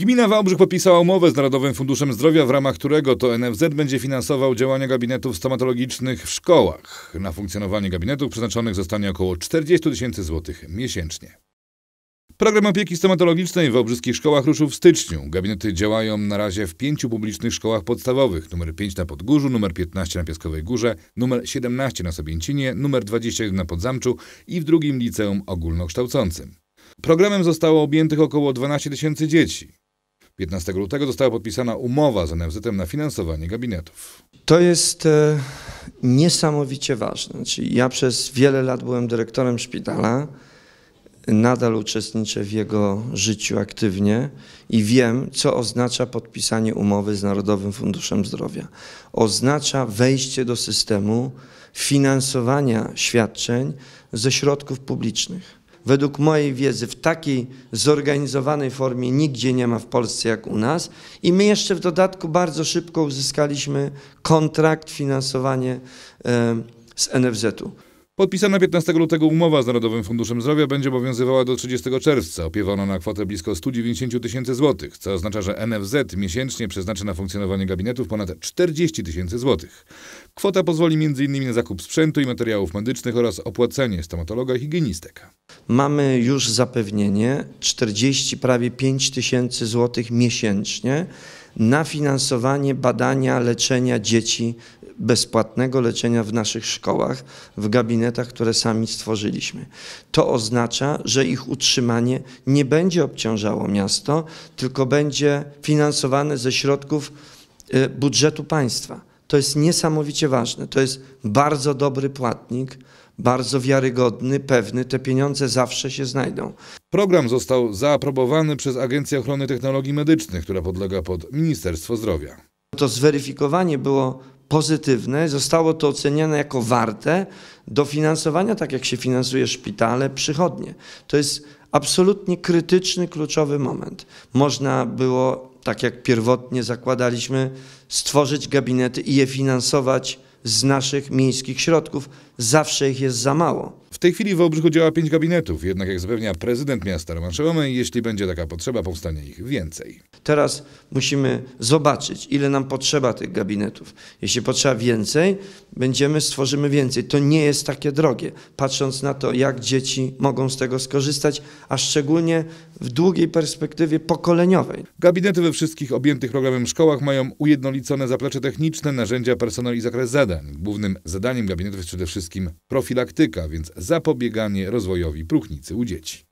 Gmina Wałbrzych podpisała umowę z Narodowym Funduszem Zdrowia, w ramach którego to NFZ będzie finansował działania gabinetów stomatologicznych w szkołach. Na funkcjonowanie gabinetów przeznaczonych zostanie około 40 tysięcy złotych miesięcznie. Program opieki stomatologicznej w obrzyskich szkołach ruszył w styczniu. Gabinety działają na razie w pięciu publicznych szkołach podstawowych. Numer 5 na Podgórzu, numer 15 na Piaskowej Górze, numer 17 na Sobięcinie, numer 21 na Podzamczu i w drugim liceum ogólnokształcącym. Programem zostało objętych około 12 tysięcy dzieci. 15 lutego została podpisana umowa z NFZ na finansowanie gabinetów. To jest e, niesamowicie ważne. Czyli znaczy, ja przez wiele lat byłem dyrektorem szpitala, nadal uczestniczę w jego życiu aktywnie i wiem, co oznacza podpisanie umowy z Narodowym Funduszem Zdrowia. Oznacza wejście do systemu finansowania świadczeń ze środków publicznych według mojej wiedzy w takiej zorganizowanej formie nigdzie nie ma w Polsce jak u nas. I my jeszcze w dodatku bardzo szybko uzyskaliśmy kontrakt, finansowanie e, z NFZ-u. Podpisana 15 lutego umowa z Narodowym Funduszem Zdrowia będzie obowiązywała do 30 czerwca. Opiewana na kwotę blisko 190 tysięcy złotych, co oznacza, że NFZ miesięcznie przeznaczy na funkcjonowanie gabinetów ponad 40 tysięcy złotych. Kwota pozwoli m.in. na zakup sprzętu i materiałów medycznych oraz opłacenie stomatologa i higienistek. Mamy już zapewnienie 40, prawie 5 tysięcy złotych miesięcznie na finansowanie badania, leczenia dzieci bezpłatnego leczenia w naszych szkołach, w gabinetach, które sami stworzyliśmy. To oznacza, że ich utrzymanie nie będzie obciążało miasto, tylko będzie finansowane ze środków y, budżetu państwa. To jest niesamowicie ważne. To jest bardzo dobry płatnik, bardzo wiarygodny, pewny. Te pieniądze zawsze się znajdą. Program został zaaprobowany przez Agencję Ochrony Technologii Medycznych, która podlega pod Ministerstwo Zdrowia. To zweryfikowanie było pozytywne zostało to ocenione jako warte dofinansowania, tak jak się finansuje szpitale, przychodnie. To jest absolutnie krytyczny, kluczowy moment. Można było, tak jak pierwotnie zakładaliśmy, stworzyć gabinety i je finansować z naszych miejskich środków. Zawsze ich jest za mało. W tej chwili w Wałbrzychu działa pięć gabinetów, jednak jak zapewnia prezydent miasta Roman Szełomej, jeśli będzie taka potrzeba, powstanie ich więcej. Teraz musimy zobaczyć, ile nam potrzeba tych gabinetów. Jeśli potrzeba więcej, będziemy, stworzymy więcej. To nie jest takie drogie, patrząc na to, jak dzieci mogą z tego skorzystać, a szczególnie w długiej perspektywie pokoleniowej. Gabinety we wszystkich objętych programem szkołach mają ujednolicone zaplecze techniczne, narzędzia, personel i zakres zadań. Głównym zadaniem gabinetów jest przede wszystkim profilaktyka, więc zapobieganie rozwojowi próchnicy u dzieci.